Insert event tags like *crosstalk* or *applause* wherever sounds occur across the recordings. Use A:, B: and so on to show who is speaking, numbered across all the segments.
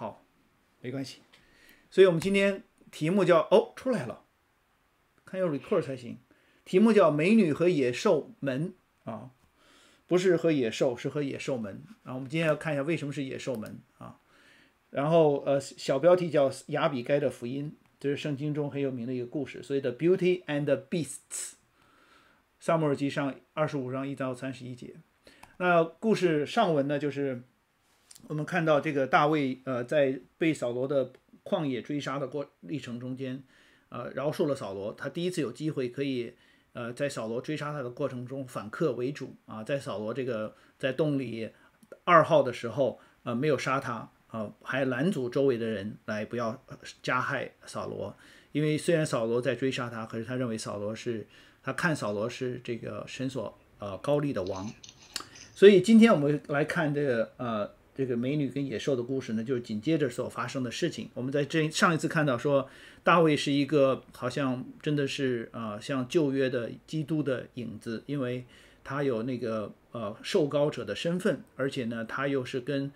A: 好，没关系。所以，我们今天题目叫“哦出来了”，看要 r e c o r d 才行。题目叫《美女和野兽门》啊，不是和野兽，是和野兽门啊。我们今天要看一下为什么是野兽门啊。然后，呃，小标题叫《雅比该的福音》，这是圣经中很有名的一个故事。所以的 Beauty and Beasts，萨母尔记上二十五章一到三十一节。那故事上文呢，就是。我们看到这个大卫，呃，在被扫罗的旷野追杀的过历程中间，呃，饶恕了扫罗，他第一次有机会可以，呃，在扫罗追杀他的过程中反客为主啊，在扫罗这个在洞里二号的时候，呃，没有杀他啊，还拦阻周围的人来不要加害扫罗，因为虽然扫罗在追杀他，可是他认为扫罗是，他看扫罗是这个神所，呃，高丽的王，所以今天我们来看这个，呃。这个美女跟野兽的故事呢，就是紧接着所发生的事情。我们在这上一次看到说，大卫是一个好像真的是啊，像旧约的基督的影子，因为他有那个呃受高者的身份，而且呢，他又是跟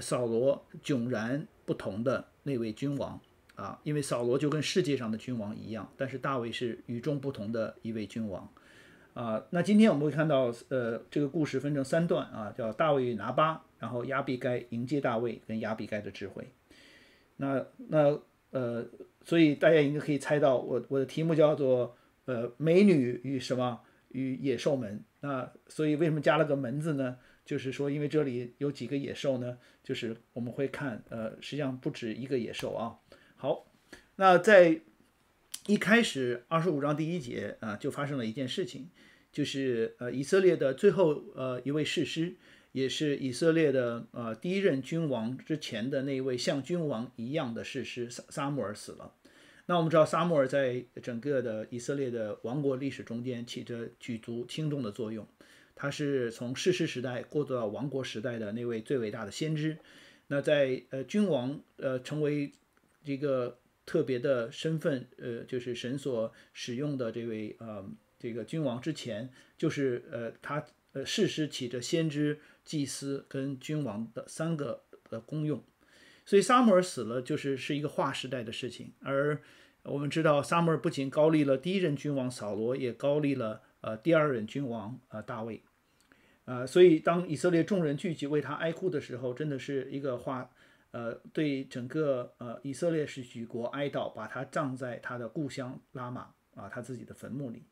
A: 扫罗迥然不同的那位君王啊，因为扫罗就跟世界上的君王一样，但是大卫是与众不同的一位君王啊。那今天我们会看到，呃，这个故事分成三段啊，叫大卫与拿巴。然后亚比该迎接大卫跟亚比该的智慧，那那呃，所以大家应该可以猜到，我我的题目叫做呃美女与什么与野兽门。那所以为什么加了个门字呢？就是说，因为这里有几个野兽呢，就是我们会看呃，实际上不止一个野兽啊。好，那在一开始二十五章第一节啊，就发生了一件事情，就是呃以色列的最后呃一位士师。也是以色列的呃第一任君王之前的那位像君王一样的士师撒撒母耳死了。那我们知道撒母耳在整个的以色列的王国历史中间起着举足轻重的作用。他是从士师时代过渡到王国时代的那位最伟大的先知。那在呃君王呃成为一个特别的身份呃就是神所使用的这位呃这个君王之前，就是呃他呃士师起着先知。祭司跟君王的三个的功用，所以萨母尔死了就是是一个划时代的事情。而我们知道萨母尔不仅高立了第一任君王扫罗，也高立了呃第二任君王呃大卫。呃，所以当以色列众人聚集为他哀哭的时候，真的是一个划呃对整个呃以色列是举国哀悼，把他葬在他的故乡拉玛啊他自己的坟墓里。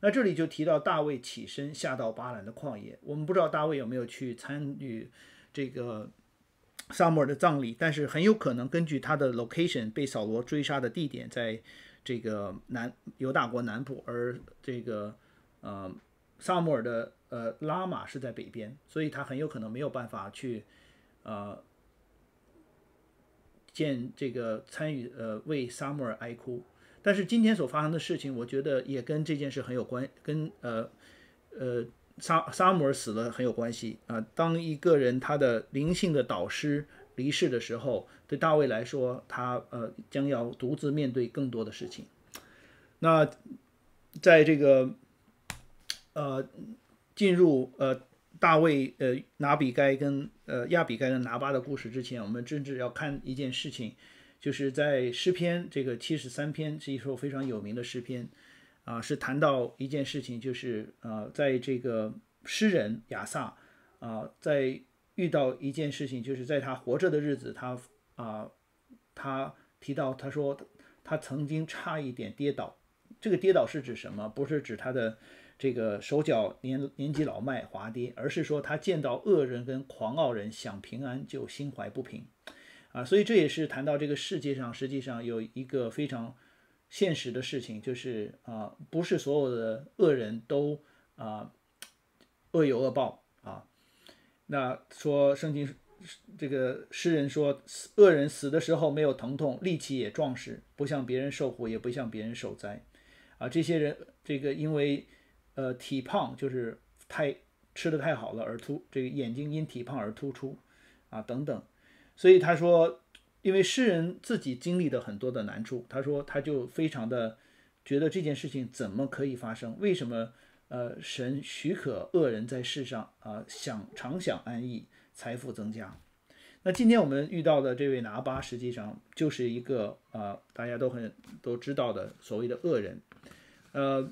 A: 那这里就提到大卫起身下到巴兰的旷野，我们不知道大卫有没有去参与这个萨摩尔的葬礼，但是很有可能根据他的 location 被扫罗追杀的地点，在这个南犹大国南部，而这个呃萨摩尔的呃拉玛是在北边，所以他很有可能没有办法去呃见这个参与呃为萨摩尔哀哭。但是今天所发生的事情，我觉得也跟这件事很有关，跟呃呃萨萨姆尔死了很有关系啊。当一个人他的灵性的导师离世的时候，对大卫来说，他呃将要独自面对更多的事情。那在这个呃进入呃大卫呃拿比该跟呃亚比该跟拿巴的故事之前，我们甚至要看一件事情。就是在诗篇这个七十三篇是一首非常有名的诗篇，啊，是谈到一件事情，就是啊，在这个诗人亚萨，啊，在遇到一件事情，就是在他活着的日子，他啊，他提到他说他曾经差一点跌倒，这个跌倒是指什么？不是指他的这个手脚年年纪老迈滑跌，而是说他见到恶人跟狂傲人想平安，就心怀不平。啊，所以这也是谈到这个世界上，实际上有一个非常现实的事情，就是啊，不是所有的恶人都啊恶有恶报啊。那说圣经这个诗人说，恶人死的时候没有疼痛，力气也壮实，不像别人受苦，也不像别人受灾。啊，这些人这个因为呃体胖，就是太吃的太好了而突，这个眼睛因体胖而突出啊等等。所以他说，因为诗人自己经历的很多的难处，他说他就非常的觉得这件事情怎么可以发生？为什么？呃，神许可恶人在世上啊想常享安逸，财富增加？那今天我们遇到的这位拿巴，实际上就是一个啊大家都很都知道的所谓的恶人，呃，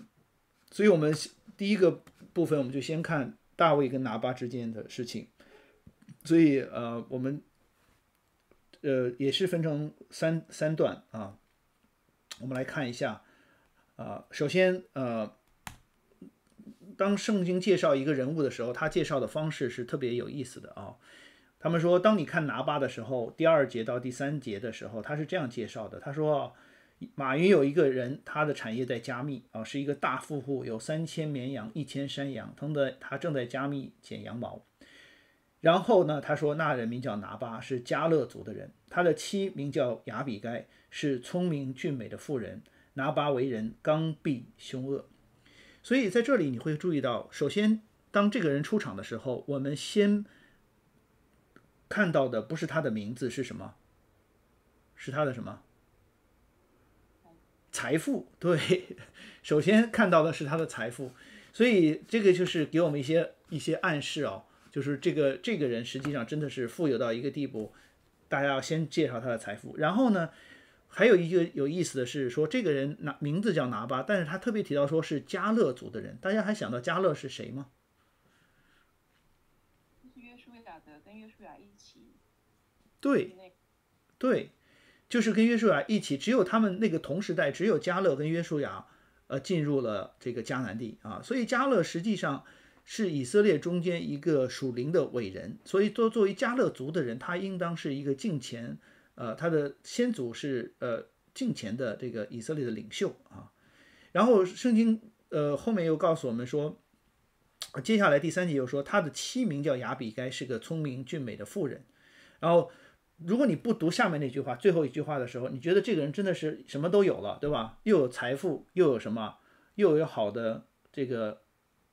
A: 所以我们第一个部分我们就先看大卫跟拿巴之间的事情，所以呃我们。呃，也是分成三三段啊，我们来看一下啊。首先，呃，当圣经介绍一个人物的时候，他介绍的方式是特别有意思的啊。他们说，当你看拿巴的时候，第二节到第三节的时候，他是这样介绍的：他说，马云有一个人，他的产业在加密啊，是一个大富户，有三千绵羊、一千山羊，他在他正在加密剪羊毛。然后呢？他说：“那人名叫拿巴，是加勒族的人。他的妻名叫雅比该，是聪明俊美的妇人。拿巴为人刚愎凶恶。所以在这里你会注意到，首先当这个人出场的时候，我们先看到的不是他的名字，是什么？是他的什么？财富。对，*laughs* 首先看到的是他的财富。所以这个就是给我们一些一些暗示啊。”就是这个这个人实际上真的是富有到一个地步，大家要先介绍他的财富。然后呢，还有一个有意思的是说这个人拿名字叫拿巴，但是他特别提到说是加勒族的人。大家还想到加勒是谁吗？是约书亚的，跟约书亚一起。对，对，就是跟约书亚一起。只有他们那个同时代，只有加勒跟约书亚，呃，进入了这个迦南地啊。所以加勒实际上。是以色列中间一个属灵的伟人，所以作作为加勒族的人，他应当是一个敬虔，呃，他的先祖是呃敬虔的这个以色列的领袖啊。然后圣经呃后面又告诉我们说，接下来第三节又说他的妻名叫雅比该，是个聪明俊美的妇人。然后如果你不读下面那句话最后一句话的时候，你觉得这个人真的是什么都有了，对吧？又有财富，又有什么，又有好的这个。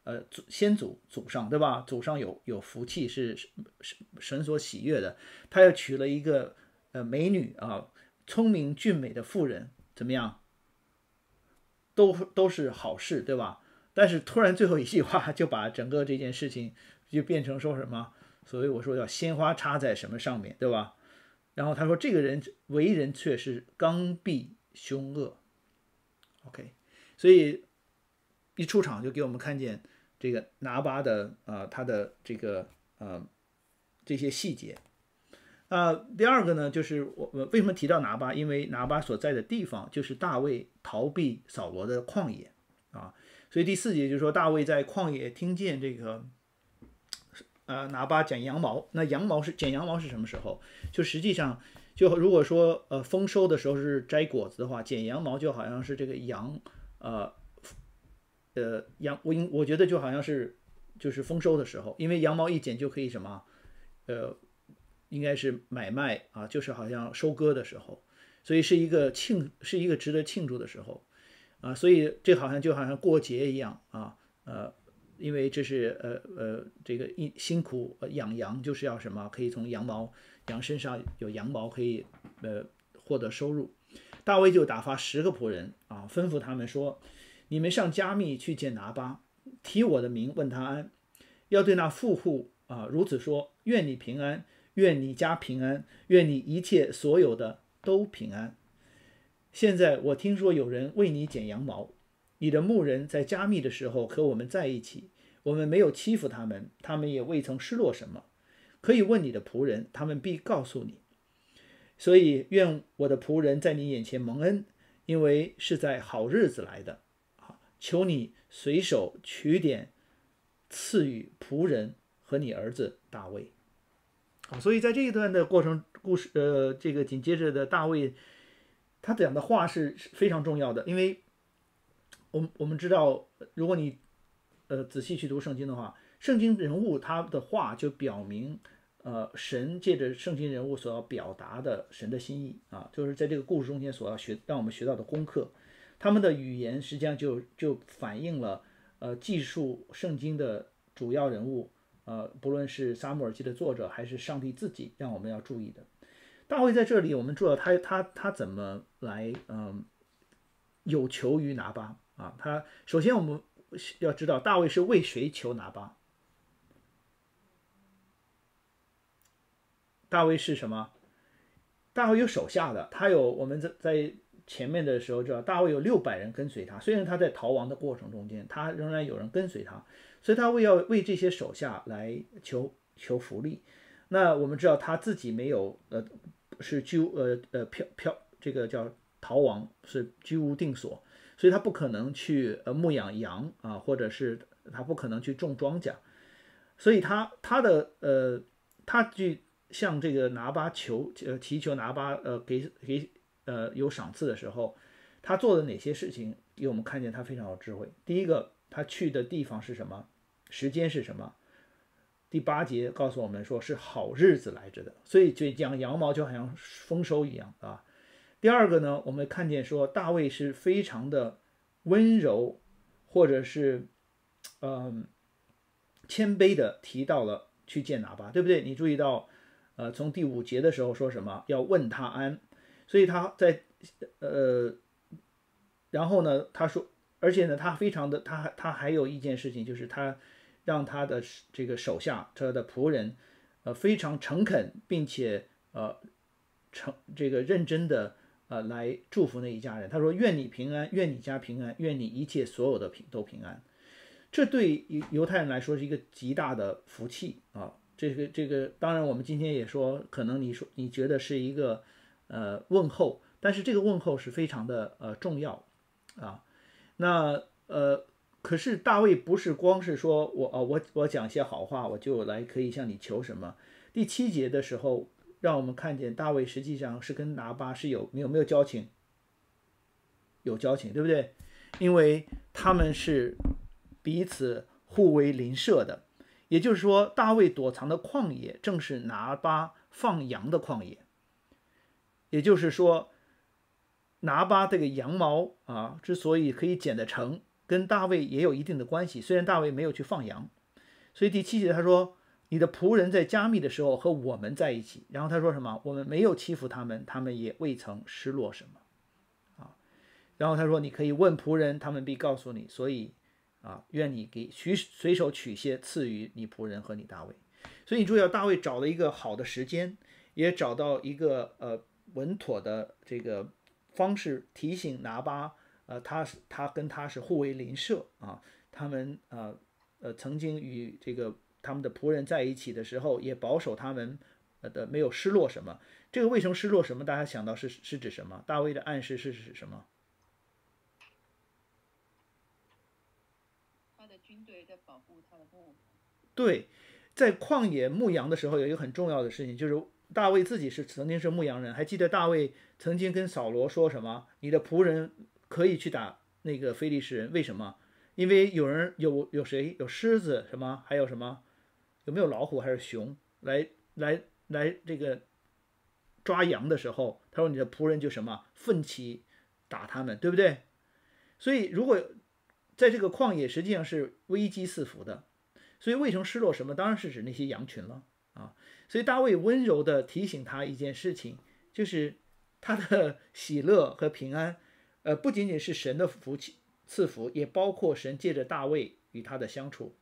A: 呃，祖先祖祖上对吧？祖上有有福气，是神神所喜悦的。他又娶了一个呃美女啊，聪明俊美的妇人，怎么样？都都是好事对吧？但是突然最后一句话就把整个这件事情就变成说什么？所以我说要鲜花插在什么上面对吧？然后他说这个人为人却是刚愎凶恶。OK，所以一出场就给我们看见。这个拿巴的啊，他的这个呃这些细节啊，第二个呢就是我为什么提到拿巴？因为拿巴所在的地方就是大卫逃避扫罗的旷野啊，所以第四节就说大卫在旷野听见这个啊拿巴剪羊毛。那羊毛是剪羊毛是什么时候？就实际上就如果说呃丰收的时候是摘果子的话，剪羊毛就好像是这个羊呃。呃，羊我应我觉得就好像是，就是丰收的时候，因为羊毛一剪就可以什么，呃，应该是买卖啊，就是好像收割的时候，所以是一个庆，是一个值得庆祝的时候，啊，所以这好像就好像过节一样啊，呃，因为这是呃呃这个一辛苦养羊就是要什么，可以从羊毛羊身上有羊毛可以呃获得收入，大卫就打发十个仆人啊，吩咐他们说。你们上加密去见拿巴，提我的名问他安，要对那富户啊如此说：愿你平安，愿你家平安，愿你一切所有的都平安。现在我听说有人为你剪羊毛，你的牧人在加密的时候和我们在一起，我们没有欺负他们，他们也未曾失落什么。可以问你的仆人，他们必告诉你。所以愿我的仆人在你眼前蒙恩，因为是在好日子来的。求你随手取点，赐予仆人和你儿子大卫。啊，所以在这一段的过程故事，呃，这个紧接着的大卫，他讲的话是非常重要的，因为，我们我们知道，如果你，呃，仔细去读圣经的话，圣经人物他的话就表明，呃，神借着圣经人物所要表达的神的心意啊，就是在这个故事中间所要学，让我们学到的功课。他们的语言实际上就就反映了，呃，记述圣经的主要人物，呃，不论是撒母耳记的作者还是上帝自己，让我们要注意的。大卫在这里，我们知道他他他怎么来，嗯，有求于拿巴啊。他首先我们要知道大卫是为谁求拿巴。大卫是什么？大卫有手下的，他有我们在在。前面的时候知道大卫有六百人跟随他，虽然他在逃亡的过程中间，他仍然有人跟随他，所以他为要为这些手下来求求福利。那我们知道他自己没有呃是居呃呃漂漂这个叫逃亡是居无定所，所以他不可能去呃牧养羊啊，或者是他不可能去种庄稼，所以他他的呃他去向这个拿巴求呃祈求拿巴呃给给。呃，有赏赐的时候，他做的哪些事情，给我们看见他非常有智慧。第一个，他去的地方是什么？时间是什么？第八节告诉我们说，是好日子来着的，所以就讲羊毛就好像丰收一样啊。第二个呢，我们看见说大卫是非常的温柔，或者是嗯谦卑的提到了去见拿巴，对不对？你注意到，呃，从第五节的时候说什么要问他安。所以他在呃，然后呢，他说，而且呢，他非常的，他他还有一件事情，就是他让他的这个手下，他的仆人，呃，非常诚恳，并且呃诚这个认真的呃来祝福那一家人。他说：“愿你平安，愿你家平安，愿你一切所有的平都平安。”这对犹犹太人来说是一个极大的福气啊！这个这个，当然我们今天也说，可能你说你觉得是一个。呃，问候，但是这个问候是非常的呃重要啊。那呃，可是大卫不是光是说我哦，我我讲些好话，我就来可以向你求什么？第七节的时候，让我们看见大卫实际上是跟拿巴是有有没有交情，有交情对不对？因为他们是彼此互为邻舍的，也就是说，大卫躲藏的旷野正是拿巴放羊的旷野。也就是说，拿巴这个羊毛啊，之所以可以剪得成，跟大卫也有一定的关系。虽然大卫没有去放羊，所以第七节他说：“你的仆人在加密的时候和我们在一起。”然后他说什么？我们没有欺负他们，他们也未曾失落什么啊。然后他说：“你可以问仆人，他们必告诉你。”所以啊，愿你给取随手取些赐予你仆人和你大卫。所以你注意到，大卫找了一个好的时间，也找到一个呃。稳妥的这个方式提醒拿巴，呃，他是他跟他是互为邻舍啊，他们呃呃曾经与这个他们的仆人在一起的时候，也保守他们呃的没有失落什么。这个为什么失落什么？大家想到是是指什么？大卫的暗示是指什么？军队在保护他的牧羊。对，在旷野牧羊的时候，有一个很重要的事情就是。大卫自己是曾经是牧羊人，还记得大卫曾经跟扫罗说什么？你的仆人可以去打那个非利士人，为什么？因为有人有有谁有狮子什么还有什么，有没有老虎还是熊来来来这个抓羊的时候，他说你的仆人就什么奋起打他们，对不对？所以如果在这个旷野实际上是危机四伏的，所以为什么失落什么，当然是指那些羊群了。啊，所以大卫温柔地提醒他一件事情，就是他的喜乐和平安，呃，不仅仅是神的福气赐福，也包括神借着大卫与他的相处，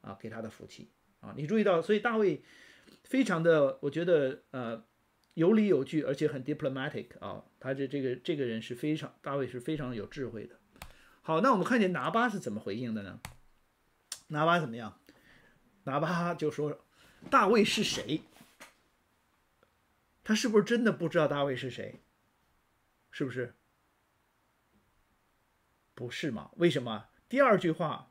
A: 啊，给他的福气啊。你注意到，所以大卫非常的，我觉得呃，有理有据，而且很 diplomatic 啊。他这这个这个人是非常大卫是非常有智慧的。好，那我们看见拿巴是怎么回应的呢？拿巴怎么样？拿巴就说。大卫是谁？他是不是真的不知道大卫是谁？是不是？不是吗？为什么？第二句话，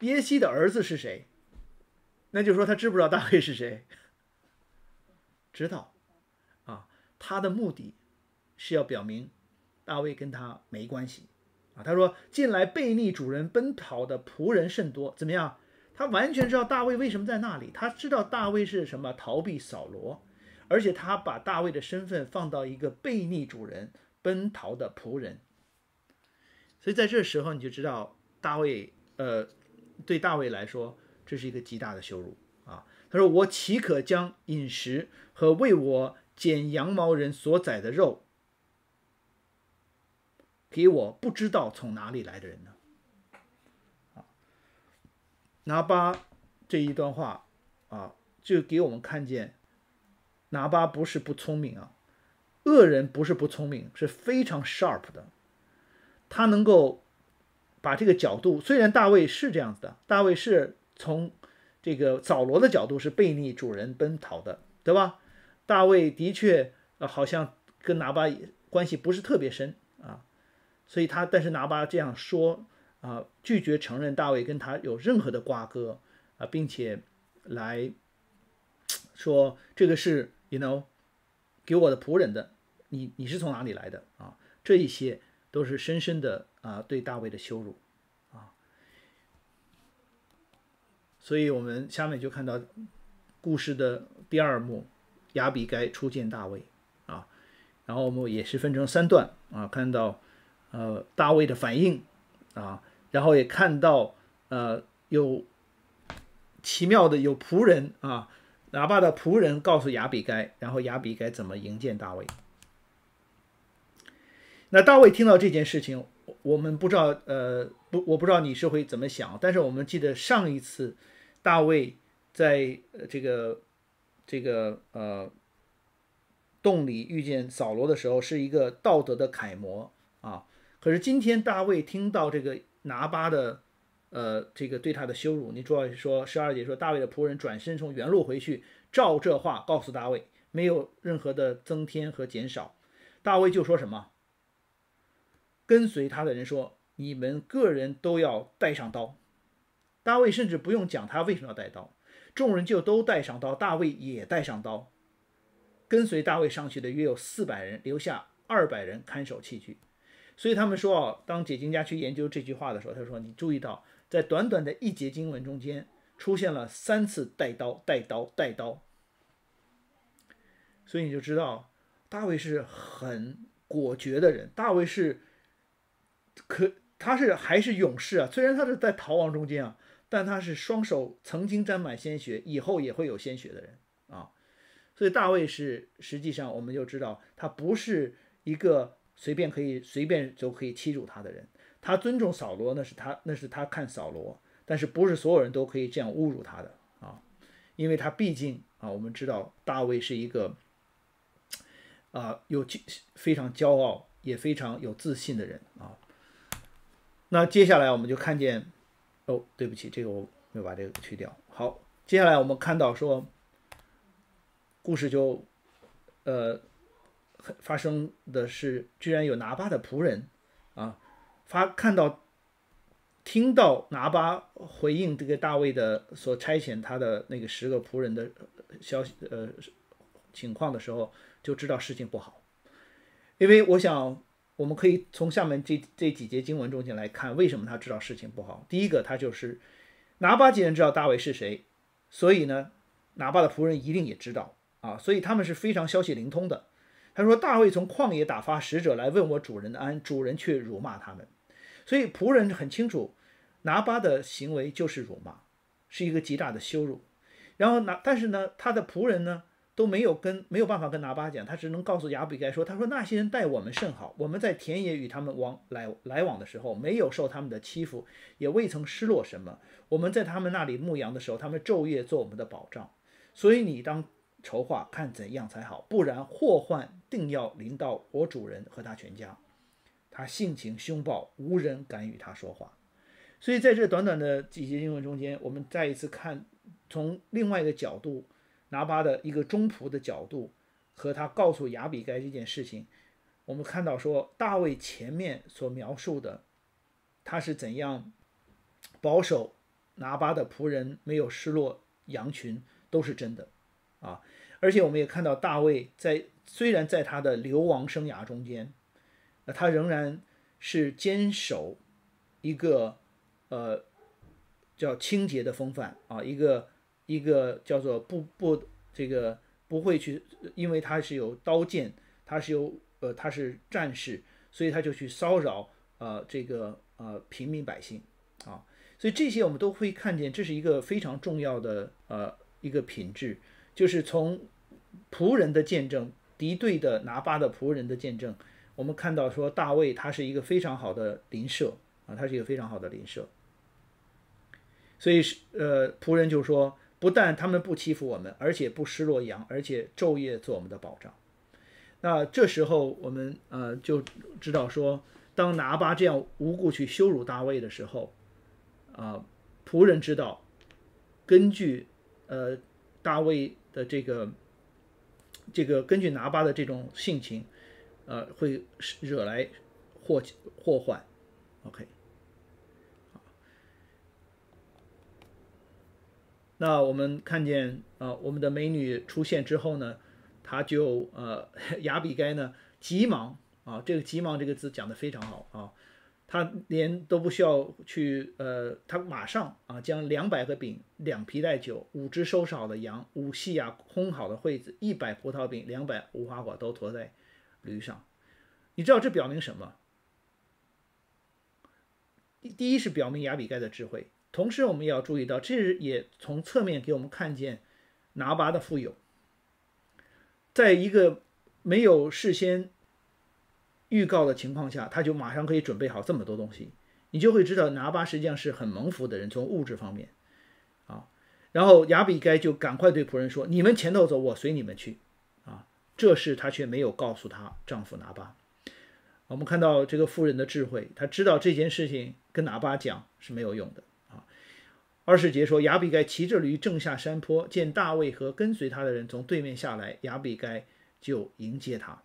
A: 耶西的儿子是谁？那就说他知不知道大卫是谁？知道。啊，他的目的是要表明大卫跟他没关系。啊，他说：“近来背逆主人奔跑的仆人甚多，怎么样？”他完全知道大卫为什么在那里，他知道大卫是什么逃避扫罗，而且他把大卫的身份放到一个悖逆主人、奔逃的仆人。所以在这时候，你就知道大卫，呃，对大卫来说，这是一个极大的羞辱啊！他说：“我岂可将饮食和为我剪羊毛人所宰的肉，给我不知道从哪里来的人呢？”拿巴这一段话啊，就给我们看见，拿巴不是不聪明啊，恶人不是不聪明，是非常 sharp 的，他能够把这个角度。虽然大卫是这样子的，大卫是从这个扫罗的角度是背逆主人奔逃的，对吧？大卫的确好像跟拿巴关系不是特别深啊，所以他但是拿巴这样说。啊，拒绝承认大卫跟他有任何的瓜葛啊，并且，来，说这个是 you know 给我的仆人的，你你是从哪里来的啊？这一些都是深深的啊对大卫的羞辱啊，所以我们下面就看到故事的第二幕，亚比该初见大卫啊，然后我们也是分成三段啊，看到呃大卫的反应啊。然后也看到，呃，有奇妙的有仆人啊，喇巴的仆人告诉亚比该，然后亚比该怎么迎接大卫。那大卫听到这件事情，我们不知道，呃，不，我不知道你是会怎么想，但是我们记得上一次大卫在这个这个呃洞里遇见扫罗的时候，是一个道德的楷模啊。可是今天大卫听到这个。拿巴的，呃，这个对他的羞辱，你主要说十二节说大卫的仆人转身从原路回去，照这话告诉大卫，没有任何的增添和减少。大卫就说什么，跟随他的人说，你们个人都要带上刀。大卫甚至不用讲他为什么要带刀，众人就都带上刀，大卫也带上刀。跟随大卫上去的约有四百人，留下二百人看守器具。所以他们说啊，当解经家去研究这句话的时候，他说：“你注意到，在短短的一节经文中间出现了三次带刀、带刀、带刀，所以你就知道大卫是很果决的人。大卫是可，他是还是勇士啊。虽然他是在逃亡中间啊，但他是双手曾经沾满鲜血，以后也会有鲜血的人啊。所以大卫是实际上，我们就知道他不是一个。”随便可以随便就可以欺辱他的人，他尊重扫罗，那是他那是他看扫罗，但是不是所有人都可以这样侮辱他的啊？因为他毕竟啊，我们知道大卫是一个啊有非常骄傲也非常有自信的人啊。那接下来我们就看见，哦，对不起，这个我有把这个去掉。好，接下来我们看到说，故事就，呃。发生的是，居然有拿巴的仆人，啊，发看到、听到拿巴回应这个大卫的所差遣他的那个十个仆人的消息，呃，情况的时候，就知道事情不好。因为我想，我们可以从下面这这几节经文中间来看，为什么他知道事情不好。第一个，他就是拿巴既然知道大卫是谁，所以呢，拿巴的仆人一定也知道啊，所以他们是非常消息灵通的。他说：“大卫从旷野打发使者来问我主人的安，主人却辱骂他们。所以仆人很清楚拿巴的行为就是辱骂，是一个极大的羞辱。然后拿，但是呢，他的仆人呢都没有跟没有办法跟拿巴讲，他只能告诉亚比该说：他说那些人待我们甚好，我们在田野与他们往来来往的时候，没有受他们的欺负，也未曾失落什么。我们在他们那里牧羊的时候，他们昼夜做我们的保障。所以你当。”筹划看怎样才好，不然祸患定要临到我主人和他全家。他性情凶暴，无人敢与他说话。所以在这短短的几节经文中间，我们再一次看从另外一个角度，拿巴的一个中仆的角度和他告诉雅比该这件事情，我们看到说大卫前面所描述的他是怎样保守拿巴的仆人没有失落羊群，都是真的。啊，而且我们也看到大卫在虽然在他的流亡生涯中间，那他仍然是坚守一个呃叫清洁的风范啊，一个一个叫做不不这个不会去，因为他是有刀剑，他是有呃他是战士，所以他就去骚扰呃这个呃平民百姓啊，所以这些我们都会看见，这是一个非常重要的呃一个品质。就是从仆人的见证，敌对的拿巴的仆人的见证，我们看到说大卫他是一个非常好的邻舍啊，他是一个非常好的邻舍。所以，是呃，仆人就说，不但他们不欺负我们，而且不失落羊，而且昼夜做我们的保障。那这时候我们呃就知道说，当拿巴这样无故去羞辱大卫的时候，啊，仆人知道，根据呃大卫。的这个，这个根据拿巴的这种性情，呃，会惹来祸祸患。OK，那我们看见啊，我们的美女出现之后呢，他就呃，雅 *laughs* 比该呢急忙啊，这个急忙这个字讲的非常好啊。他连都不需要去，呃，他马上啊，将两百个饼、两皮带酒、五只收拾好的羊、五系啊烘好的惠子、一百葡萄饼、两百无花果都驮在驴上。你知道这表明什么？第第一是表明亚比盖的智慧，同时我们也要注意到，这也从侧面给我们看见拿巴的富有。在一个没有事先。预告的情况下，他就马上可以准备好这么多东西，你就会知道拿巴实际上是很蒙福的人，从物质方面，啊，然后雅比盖就赶快对仆人说：“你们前头走，我随你们去。”啊，这事他却没有告诉他丈夫拿巴。我们看到这个妇人的智慧，她知道这件事情跟拿巴讲是没有用的，啊。二世节说，雅比盖骑着驴正下山坡，见大卫和跟随他的人从对面下来，雅比盖就迎接他。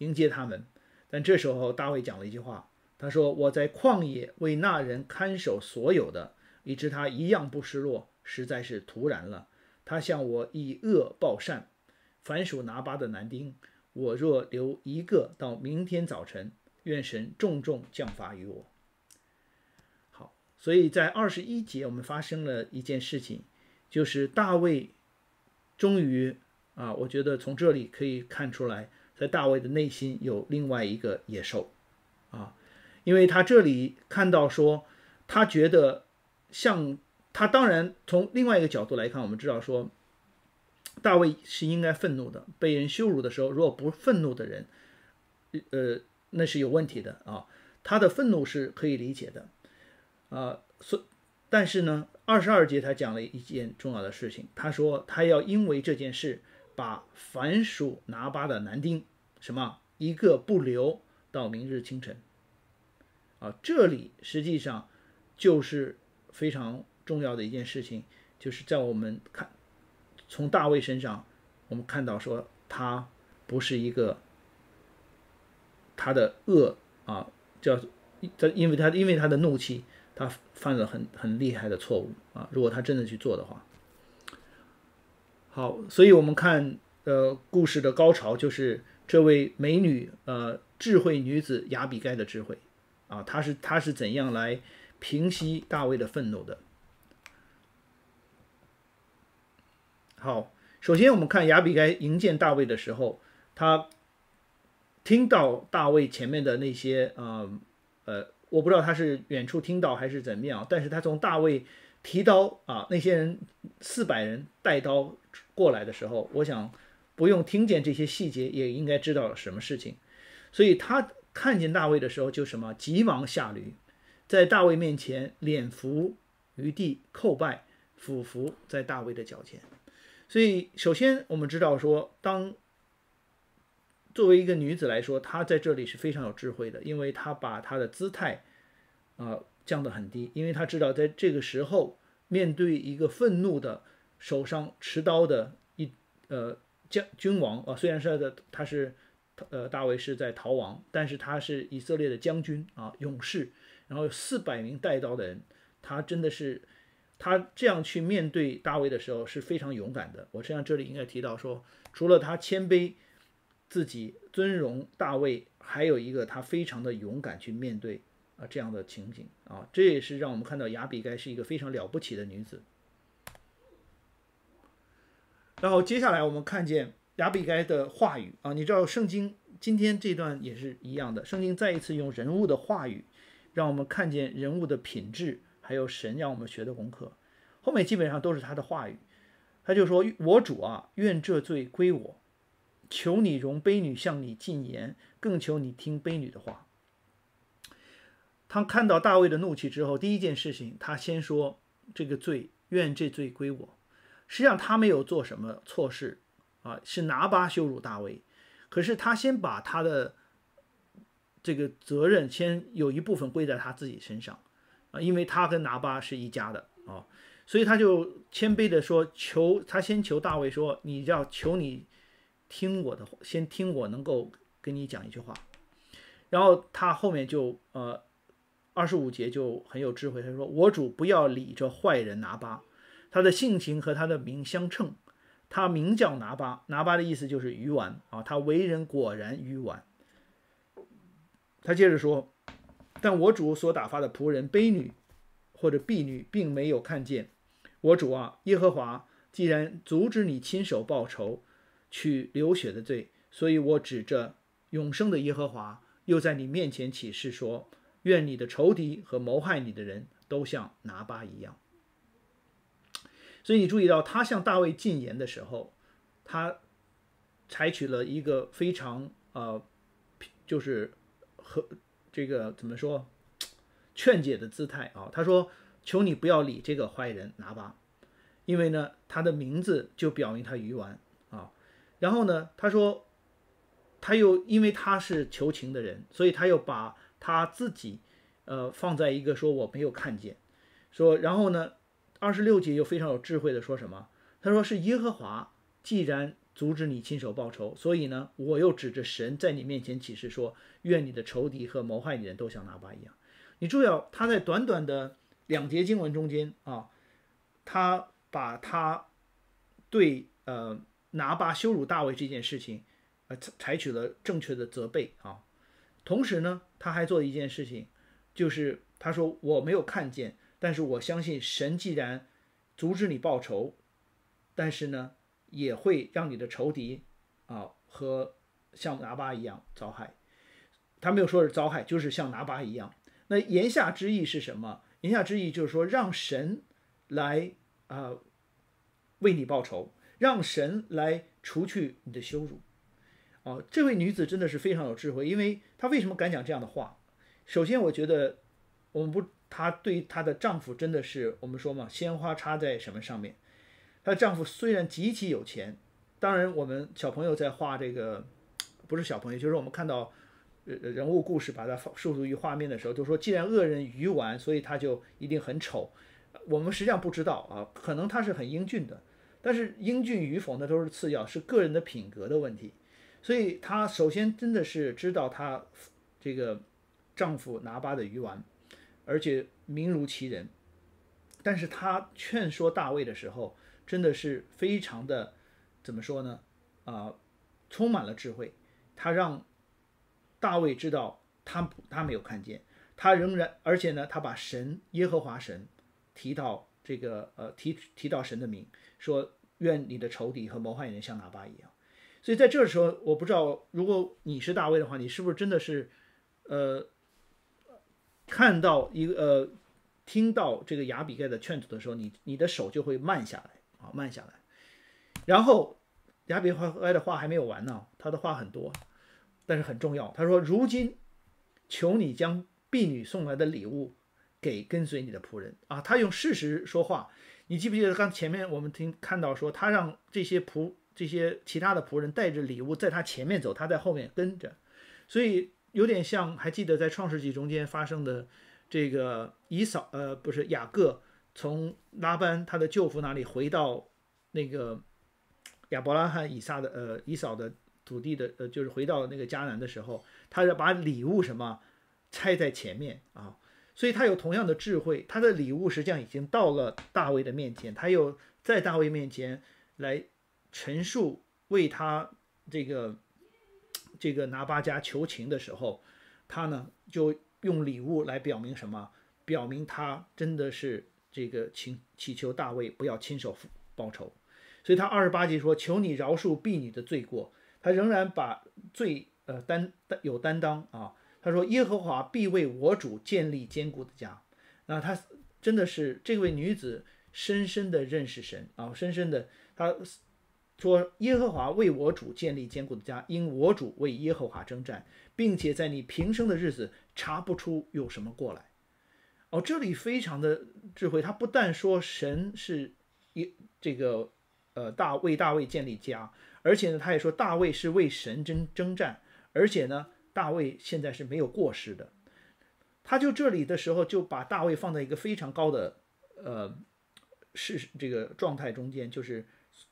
A: 迎接他们，但这时候大卫讲了一句话，他说：“我在旷野为那人看守所有的，以致他一样不失落，实在是突然了。他向我以恶报善，凡属拿巴的男丁，我若留一个到明天早晨，愿神重重降罚于我。”好，所以在二十一节，我们发生了一件事情，就是大卫终于啊，我觉得从这里可以看出来。在大卫的内心有另外一个野兽，啊，因为他这里看到说，他觉得像他当然从另外一个角度来看，我们知道说，大卫是应该愤怒的，被人羞辱的时候，如果不愤怒的人，呃，那是有问题的啊。他的愤怒是可以理解的，啊，所但是呢，二十二节他讲了一件重要的事情，他说他要因为这件事把凡属拿巴的男丁。什么一个不留到明日清晨啊！这里实际上就是非常重要的一件事情，就是在我们看从大卫身上，我们看到说他不是一个他的恶啊，叫他因为他因为他的怒气，他犯了很很厉害的错误啊！如果他真的去做的话，好，所以我们看呃故事的高潮就是。这位美女，呃，智慧女子雅比盖的智慧，啊，她是她是怎样来平息大卫的愤怒的？好，首先我们看雅比盖迎见大卫的时候，她听到大卫前面的那些，呃，呃，我不知道他是远处听到还是怎么样，但是他从大卫提刀啊，那些人四百人带刀过来的时候，我想。不用听见这些细节，也应该知道什么事情。所以他看见大卫的时候，就什么急忙下驴，在大卫面前脸伏于地叩拜，俯伏在大卫的脚前。所以首先我们知道说，当作为一个女子来说，她在这里是非常有智慧的，因为她把她的姿态啊降得很低，因为她知道在这个时候面对一个愤怒的、手上持刀的一呃。将君王啊，虽然是的，他是，呃，大卫是在逃亡，但是他是以色列的将军啊，勇士。然后四百名带刀的人，他真的是，他这样去面对大卫的时候是非常勇敢的。我实际上这里应该提到说，除了他谦卑自己尊荣大卫，还有一个他非常的勇敢去面对啊这样的情景啊，这也是让我们看到亚比该是一个非常了不起的女子。然后接下来我们看见亚比该的话语啊，你知道圣经今天这段也是一样的，圣经再一次用人物的话语，让我们看见人物的品质，还有神让我们学的功课。后面基本上都是他的话语，他就说：“我主啊，愿这罪归我，求你容卑女向你进言，更求你听卑女的话。”他看到大卫的怒气之后，第一件事情他先说：“这个罪，愿这罪归我。”实际上他没有做什么错事，啊，是拿巴羞辱大卫，可是他先把他的这个责任先有一部分归在他自己身上，啊，因为他跟拿巴是一家的啊，所以他就谦卑的说，求他先求大卫说，你要求你听我的话，先听我能够跟你讲一句话，然后他后面就呃，二十五节就很有智慧，他说，我主不要理这坏人拿巴。他的性情和他的名相称，他名叫拿巴，拿巴的意思就是愚顽啊。他为人果然愚顽。他接着说：“但我主所打发的仆人卑女或者婢女，并没有看见我主啊耶和华既然阻止你亲手报仇，去流血的罪，所以我指着永生的耶和华，又在你面前起誓说：愿你的仇敌和谋害你的人都像拿巴一样。”所以你注意到，他向大卫进言的时候，他采取了一个非常呃，就是和这个怎么说劝解的姿态啊。他说：“求你不要理这个坏人拿吧，因为呢，他的名字就表明他愚顽啊。”然后呢，他说，他又因为他是求情的人，所以他又把他自己呃放在一个说我没有看见，说然后呢。二十六节又非常有智慧的说什么？他说：“是耶和华，既然阻止你亲手报仇，所以呢，我又指着神在你面前起誓说，愿你的仇敌和谋害你人都像拿巴一样。”你注意，他在短短的两节经文中间啊，他把他对呃拿巴羞辱大卫这件事情呃采取了正确的责备啊，同时呢，他还做一件事情，就是他说：“我没有看见。”但是我相信神既然阻止你报仇，但是呢，也会让你的仇敌啊和像拿巴一样遭害。他没有说是遭害，就是像拿巴一样。那言下之意是什么？言下之意就是说让神来啊为你报仇，让神来除去你的羞辱。哦，这位女子真的是非常有智慧，因为她为什么敢讲这样的话？首先，我觉得我们不。她对她的丈夫真的是我们说嘛，鲜花插在什么上面？她的丈夫虽然极其有钱，当然我们小朋友在画这个，不是小朋友，就是我们看到，呃，人物故事把它束缚于画面的时候，都说既然恶人鱼丸，所以他就一定很丑。我们实际上不知道啊，可能他是很英俊的，但是英俊与否那都是次要，是个人的品格的问题。所以她首先真的是知道她这个丈夫拿巴的鱼丸。而且名如其人，但是他劝说大卫的时候，真的是非常的，怎么说呢？啊，充满了智慧。他让大卫知道，他他没有看见，他仍然，而且呢，他把神耶和华神提到这个，呃，提提到神的名，说愿你的仇敌和谋害你的像拿巴一样。所以在这时候，我不知道，如果你是大卫的话，你是不是真的是，呃？看到一个呃，听到这个雅比盖的劝阻的时候，你你的手就会慢下来啊，慢下来。然后雅比盖的话还没有完呢，他的话很多，但是很重要。他说：“如今求你将婢女送来的礼物给跟随你的仆人啊。”他用事实说话。你记不记得刚前面我们听看到说，他让这些仆这些其他的仆人带着礼物在他前面走，他在后面跟着，所以。有点像，还记得在创世纪中间发生的这个以扫，呃，不是雅各从拉班他的舅父那里回到那个亚伯拉罕以撒的，呃，以扫的土地的，呃，就是回到那个迦南的时候，他要把礼物什么拆在前面啊，所以他有同样的智慧，他的礼物实际上已经到了大卫的面前，他又在大卫面前来陈述为他这个。这个拿巴加求情的时候，他呢就用礼物来表明什么？表明他真的是这个请祈求大卫不要亲手报仇。所以，他二十八集说：“求你饶恕婢女的罪过。”他仍然把罪呃担担有担当啊。他说：“耶和华必为我主建立坚固的家。”那他真的是这位女子深深的认识神啊，深深的他。说耶和华为我主建立坚固的家，因我主为耶和华征战，并且在你平生的日子查不出有什么过来。哦，这里非常的智慧，他不但说神是耶这个呃大卫大卫建立家，而且呢他也说大卫是为神争征战，而且呢大卫现在是没有过失的。他就这里的时候就把大卫放在一个非常高的呃是这个状态中间，就是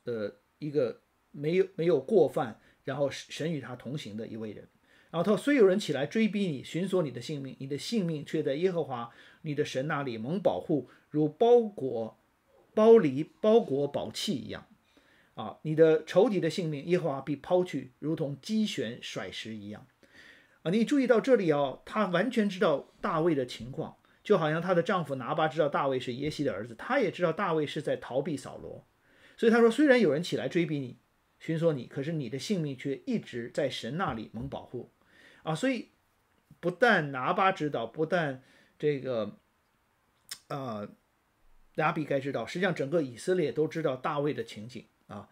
A: 呃。一个没有没有过犯，然后神与他同行的一位人，然后他说：“虽有人起来追逼你，寻索你的性命，你的性命却在耶和华你的神那里蒙保护，如包裹、包离、包裹宝器一样啊！你的仇敌的性命，耶和华必抛去，如同鸡旋甩石一样啊！你注意到这里哦，他完全知道大卫的情况，就好像她的丈夫拿巴知道大卫是耶西的儿子，他也知道大卫是在逃避扫罗。所以他说，虽然有人起来追逼你，寻索你，可是你的性命却一直在神那里蒙保护，啊，所以不但拿巴知道，不但这个，啊，拿比该知道，实际上整个以色列都知道大卫的情景啊，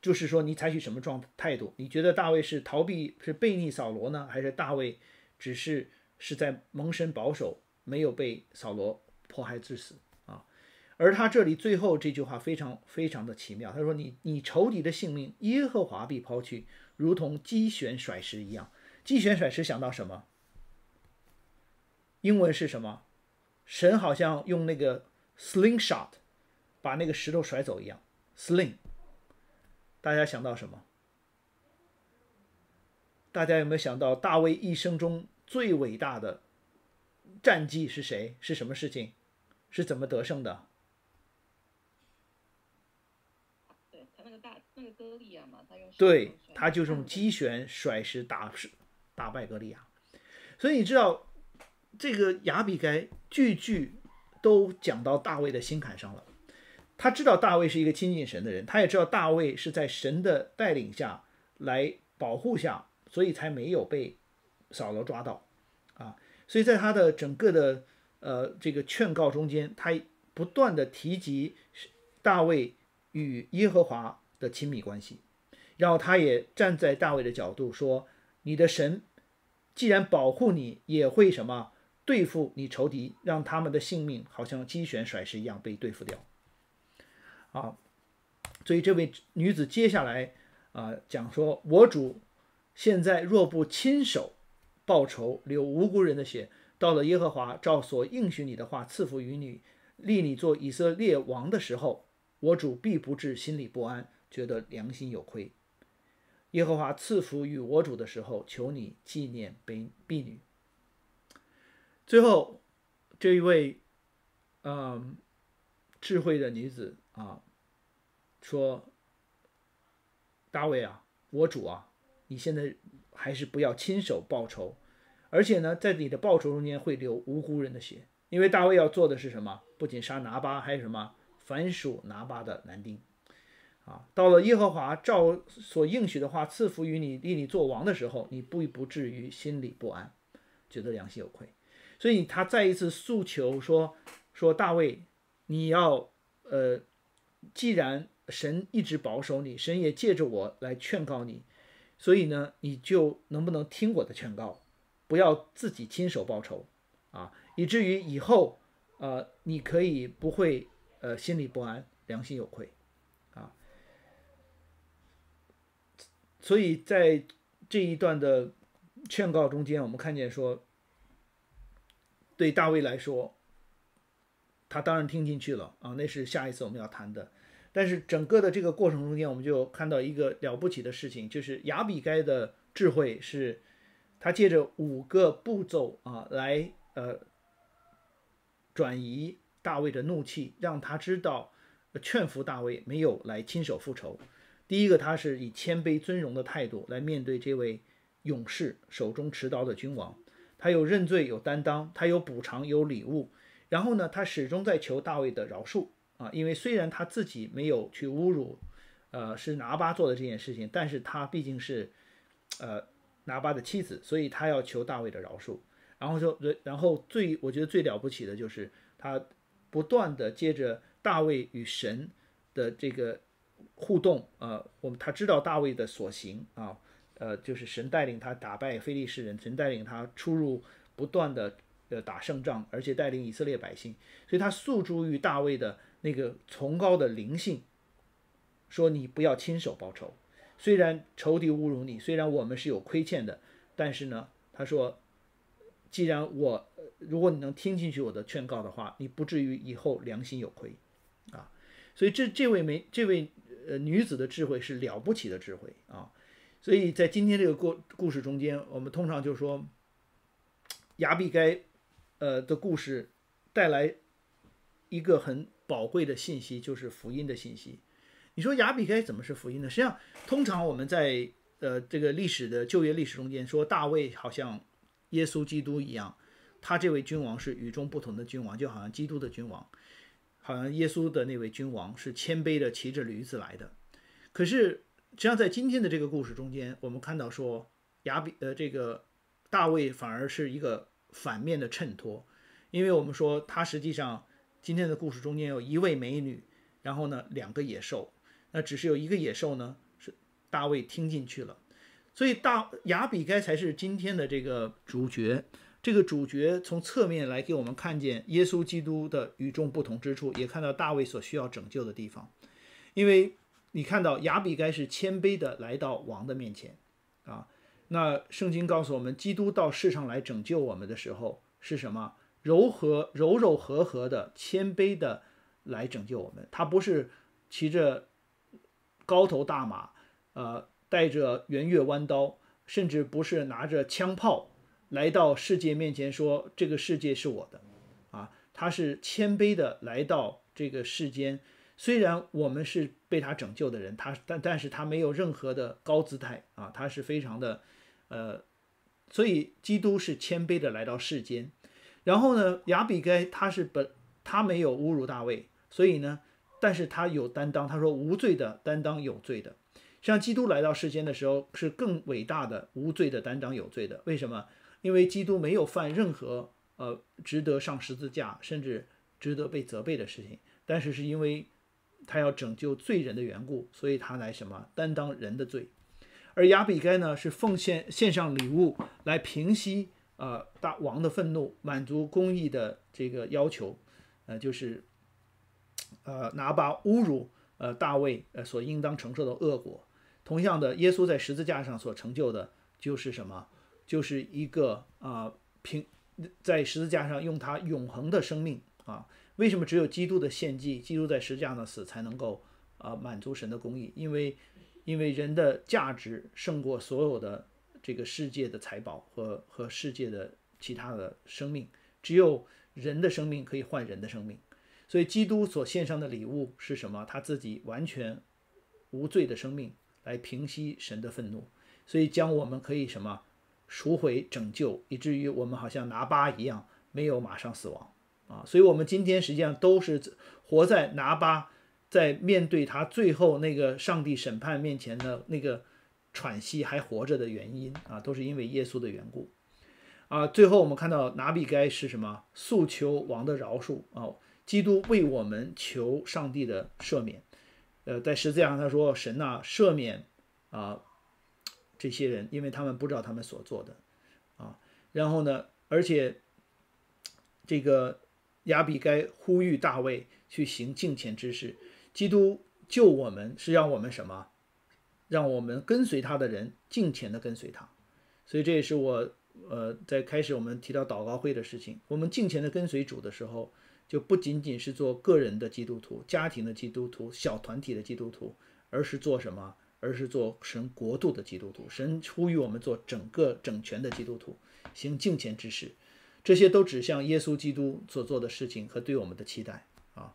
A: 就是说你采取什么状态度？你觉得大卫是逃避是背逆扫罗呢，还是大卫只是是在蒙神保守，没有被扫罗迫害致死？而他这里最后这句话非常非常的奇妙，他说：“你你仇敌的性命，耶和华必抛去，如同鸡弦甩石一样。”鸡弦甩石想到什么？英文是什么？神好像用那个 slingshot 把那个石头甩走一样。sling，大家想到什么？大家有没有想到大卫一生中最伟大的战绩是谁？是什么事情？是怎么得胜的？对，他就用机旋甩石打，打败格利亚。所以你知道，这个亚比该句句都讲到大卫的心坎上了。他知道大卫是一个亲近神的人，他也知道大卫是在神的带领下来保护下，所以才没有被扫罗抓到啊。所以在他的整个的呃这个劝告中间，他不断的提及大卫与耶和华。的亲密关系，然后他也站在大卫的角度说：“你的神既然保护你，也会什么对付你仇敌，让他们的性命好像鸡犬甩石一样被对付掉。”啊，所以这位女子接下来啊讲说：“我主现在若不亲手报仇，流无辜人的血，到了耶和华照所应许你的话赐福于你，立你做以色列王的时候，我主必不至心里不安。”觉得良心有亏，耶和华赐福于我主的时候，求你纪念婢婢女。最后，这一位嗯智慧的女子啊，说：“大卫啊，我主啊，你现在还是不要亲手报仇，而且呢，在你的报仇中间会流无辜人的血，因为大卫要做的是什么？不仅杀拿巴，还有什么反属拿巴的男丁。”啊，到了耶和华照所应许的话赐福于你，立你做王的时候，你不不至于心里不安，觉得良心有愧，所以他再一次诉求说：说大卫，你要呃，既然神一直保守你，神也借着我来劝告你，所以呢，你就能不能听我的劝告，不要自己亲手报仇啊，以至于以后呃，你可以不会呃心里不安，良心有愧。所以在这一段的劝告中间，我们看见说，对大卫来说，他当然听进去了啊，那是下一次我们要谈的。但是整个的这个过程中间，我们就看到一个了不起的事情，就是亚比该的智慧是，他借着五个步骤啊来呃转移大卫的怒气，让他知道劝服大卫没有来亲手复仇。第一个，他是以谦卑尊荣的态度来面对这位勇士手中持刀的君王，他有认罪，有担当，他有补偿，有礼物。然后呢，他始终在求大卫的饶恕啊，因为虽然他自己没有去侮辱，呃，是拿巴做的这件事情，但是他毕竟是，呃，拿巴的妻子，所以他要求大卫的饶恕。然后说，然后最我觉得最了不起的就是他不断的接着大卫与神的这个。互动，呃，我们他知道大卫的所行啊，呃，就是神带领他打败非利士人，神带领他出入不断的呃打胜仗，而且带领以色列百姓，所以他诉诸于大卫的那个崇高的灵性，说你不要亲手报仇，虽然仇敌侮辱你，虽然我们是有亏欠的，但是呢，他说，既然我，如果你能听进去我的劝告的话，你不至于以后良心有亏，啊，所以这这位没这位。呃，女子的智慧是了不起的智慧啊，所以在今天这个故故事中间，我们通常就说，亚比该，呃的故事，带来一个很宝贵的信息，就是福音的信息。你说亚比该怎么是福音呢？实际上，通常我们在呃这个历史的就业历史中间，说大卫好像耶稣基督一样，他这位君王是与众不同的君王，就好像基督的君王。好像耶稣的那位君王是谦卑的，骑着驴子来的。可是，实际上在今天的这个故事中间，我们看到说亚比呃这个大卫反而是一个反面的衬托，因为我们说他实际上今天的故事中间有一位美女，然后呢两个野兽，那只是有一个野兽呢是大卫听进去了，所以大雅比该才是今天的这个主角。这个主角从侧面来给我们看见耶稣基督的与众不同之处，也看到大卫所需要拯救的地方。因为你看到亚比该是谦卑的来到王的面前，啊，那圣经告诉我们，基督到世上来拯救我们的时候是什么？柔和、柔柔和和的、谦卑的来拯救我们。他不是骑着高头大马，呃，带着圆月弯刀，甚至不是拿着枪炮。来到世界面前说：“这个世界是我的，啊，他是谦卑的来到这个世间。虽然我们是被他拯救的人，他但但是他没有任何的高姿态啊，他是非常的，呃，所以基督是谦卑的来到世间。然后呢，亚比该他是本他没有侮辱大卫，所以呢，但是他有担当，他说无罪的担当有罪的。像基督来到世间的时候是更伟大的，无罪的担当有罪的，为什么？因为基督没有犯任何呃值得上十字架甚至值得被责备的事情，但是是因为他要拯救罪人的缘故，所以他来什么担当人的罪，而亚比该呢是奉献献上礼物来平息呃大王的愤怒，满足公义的这个要求，呃就是呃拿把侮辱呃大卫呃所应当承受的恶果。同样的，耶稣在十字架上所成就的就是什么？就是一个啊，平在十字架上用他永恒的生命啊，为什么只有基督的献祭，基督在十字架上死才能够啊满足神的公义？因为，因为人的价值胜过所有的这个世界的财宝和和世界的其他的生命，只有人的生命可以换人的生命，所以基督所献上的礼物是什么？他自己完全无罪的生命来平息神的愤怒，所以将我们可以什么？赎回、拯救，以至于我们好像拿巴一样，没有马上死亡啊。所以，我们今天实际上都是活在拿巴在面对他最后那个上帝审判面前的那个喘息还活着的原因啊，都是因为耶稣的缘故啊。最后，我们看到拿比该是什么？诉求王的饶恕啊。基督为我们求上帝的赦免。呃，在十字架他说：“神啊，赦免啊。”这些人，因为他们不知道他们所做的，啊，然后呢，而且这个亚比该呼吁大卫去行敬虔之事。基督救我们，是让我们什么？让我们跟随他的人敬虔的跟随他。所以这也是我呃，在开始我们提到祷告会的事情，我们敬虔的跟随主的时候，就不仅仅是做个人的基督徒、家庭的基督徒、小团体的基督徒，而是做什么？而是做神国度的基督徒，神呼吁我们做整个整全的基督徒，行敬虔之事，这些都指向耶稣基督所做的事情和对我们的期待啊。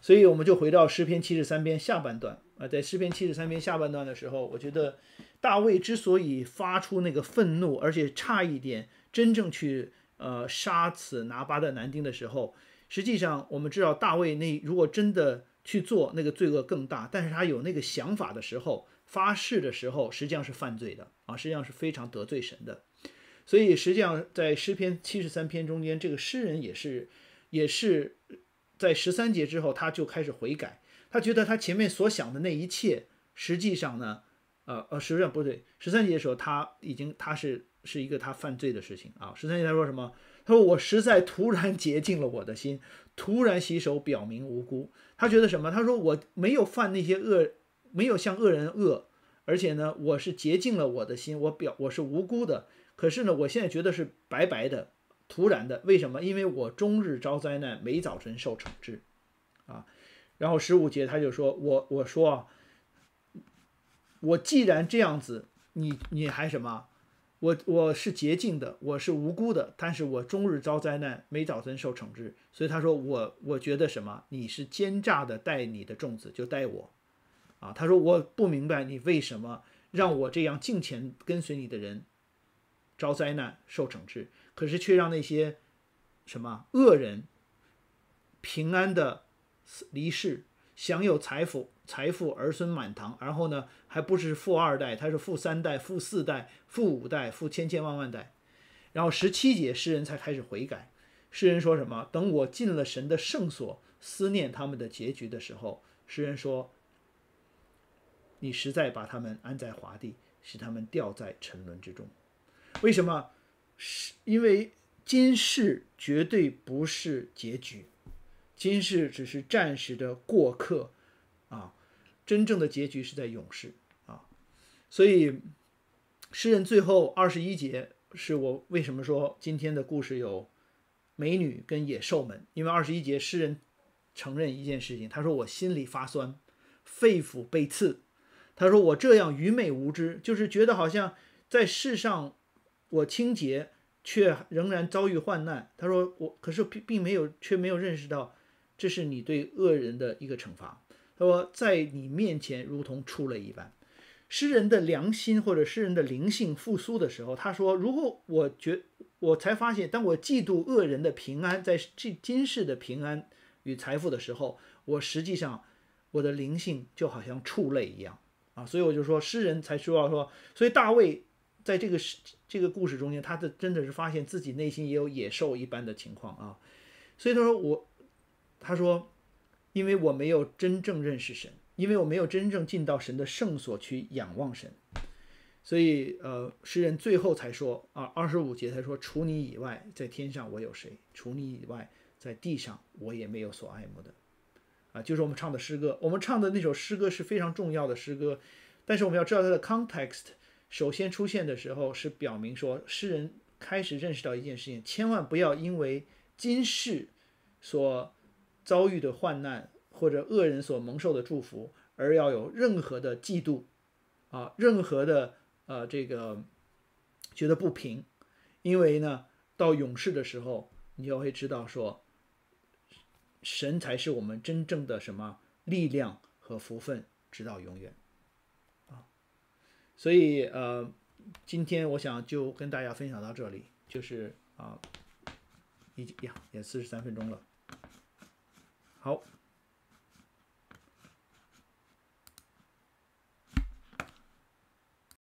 A: 所以我们就回到诗篇七十三篇下半段啊，在诗篇七十三篇下半段的时候，我觉得大卫之所以发出那个愤怒，而且差一点真正去呃杀此拿巴的男丁的时候，实际上我们知道大卫那如果真的去做那个罪恶更大，但是他有那个想法的时候。发誓的时候，实际上是犯罪的啊，实际上是非常得罪神的。所以实际上，在诗篇七十三篇中间，这个诗人也是，也是在十三节之后，他就开始悔改。他觉得他前面所想的那一切，实际上呢，呃呃，实际上不对。十三节的时候，他已经他是是一个他犯罪的事情啊。十三节他说什么？他说我实在突然洁净了我的心，突然洗手表明无辜。他觉得什么？他说我没有犯那些恶。没有像恶人恶，而且呢，我是洁净了我的心，我表我是无辜的。可是呢，我现在觉得是白白的、突然的。为什么？因为我终日遭灾难，每早晨受惩治，啊。然后十五节他就说：“我我说啊，我既然这样子，你你还什么？我我是洁净的，我是无辜的，但是我终日遭灾难，每早晨受惩治。所以他说我我觉得什么？你是奸诈的带你的众子，就带我。”啊，他说我不明白你为什么让我这样敬虔跟随你的人遭灾难受惩治，可是却让那些什么恶人平安的离世，享有财富，财富儿孙满堂，然后呢，还不是富二代，他是富三代、富四代、富五代、富千千万万代。然后十七节，诗人才开始悔改。诗人说什么？等我进了神的圣所，思念他们的结局的时候，诗人说。你实在把他们安在华地，使他们掉在沉沦之中。为什么？是因为今世绝对不是结局，今世只是暂时的过客，啊，真正的结局是在永世，啊。所以，诗人最后二十一节是我为什么说今天的故事有美女跟野兽们？因为二十一节诗人承认一件事情，他说：“我心里发酸，肺腑被刺。”他说：“我这样愚昧无知，就是觉得好像在世上，我清洁却仍然遭遇患难。”他说：“我可是并并没有，却没有认识到，这是你对恶人的一个惩罚。”他说：“在你面前，如同畜类一般。”诗人的良心或者诗人的灵性复苏的时候，他说：“如果我觉，我才发现，当我嫉妒恶人的平安，在这今世的平安与财富的时候，我实际上，我的灵性就好像畜类一样。”啊，所以我就说，诗人才需要说，所以大卫在这个这个故事中间，他的真的是发现自己内心也有野兽一般的情况啊，所以他说我，他说，因为我没有真正认识神，因为我没有真正进到神的圣所去仰望神，所以呃，诗人最后才说啊，二十五节才说，除你以外，在天上我有谁？除你以外，在地上我也没有所爱慕的。啊，就是我们唱的诗歌，我们唱的那首诗歌是非常重要的诗歌，但是我们要知道它的 context。首先出现的时候是表明说，诗人开始认识到一件事情：千万不要因为今世所遭遇的患难或者恶人所蒙受的祝福而要有任何的嫉妒，啊，任何的呃，这个觉得不平，因为呢，到永世的时候，你就会知道说。神才是我们真正的什么力量和福分，直到永远啊！所以呃，今天我想就跟大家分享到这里，就是啊，已经呀也四十三分钟了，好。